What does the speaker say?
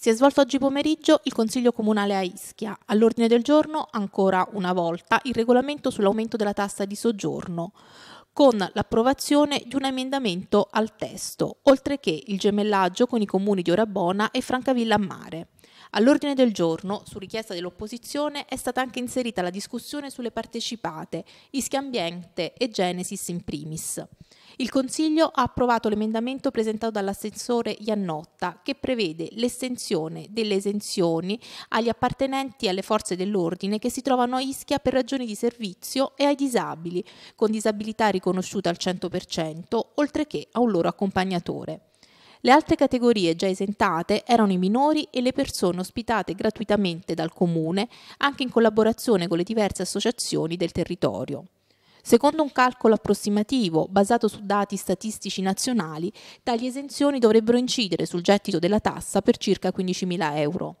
Si è svolto oggi pomeriggio il Consiglio Comunale a Ischia. All'ordine del giorno, ancora una volta, il regolamento sull'aumento della tassa di soggiorno con l'approvazione di un emendamento al testo, oltre che il gemellaggio con i comuni di Orabona e Francavilla a Mare. All'ordine del giorno, su richiesta dell'opposizione, è stata anche inserita la discussione sulle partecipate, Ischia Ambiente e Genesis in primis. Il Consiglio ha approvato l'emendamento presentato dall'assessore Iannotta che prevede l'estensione delle esenzioni agli appartenenti alle forze dell'ordine che si trovano a Ischia per ragioni di servizio e ai disabili, con disabilità riconosciuta al 100%, oltre che a un loro accompagnatore. Le altre categorie già esentate erano i minori e le persone ospitate gratuitamente dal comune, anche in collaborazione con le diverse associazioni del territorio. Secondo un calcolo approssimativo basato su dati statistici nazionali, tali esenzioni dovrebbero incidere sul gettito della tassa per circa 15.000 euro.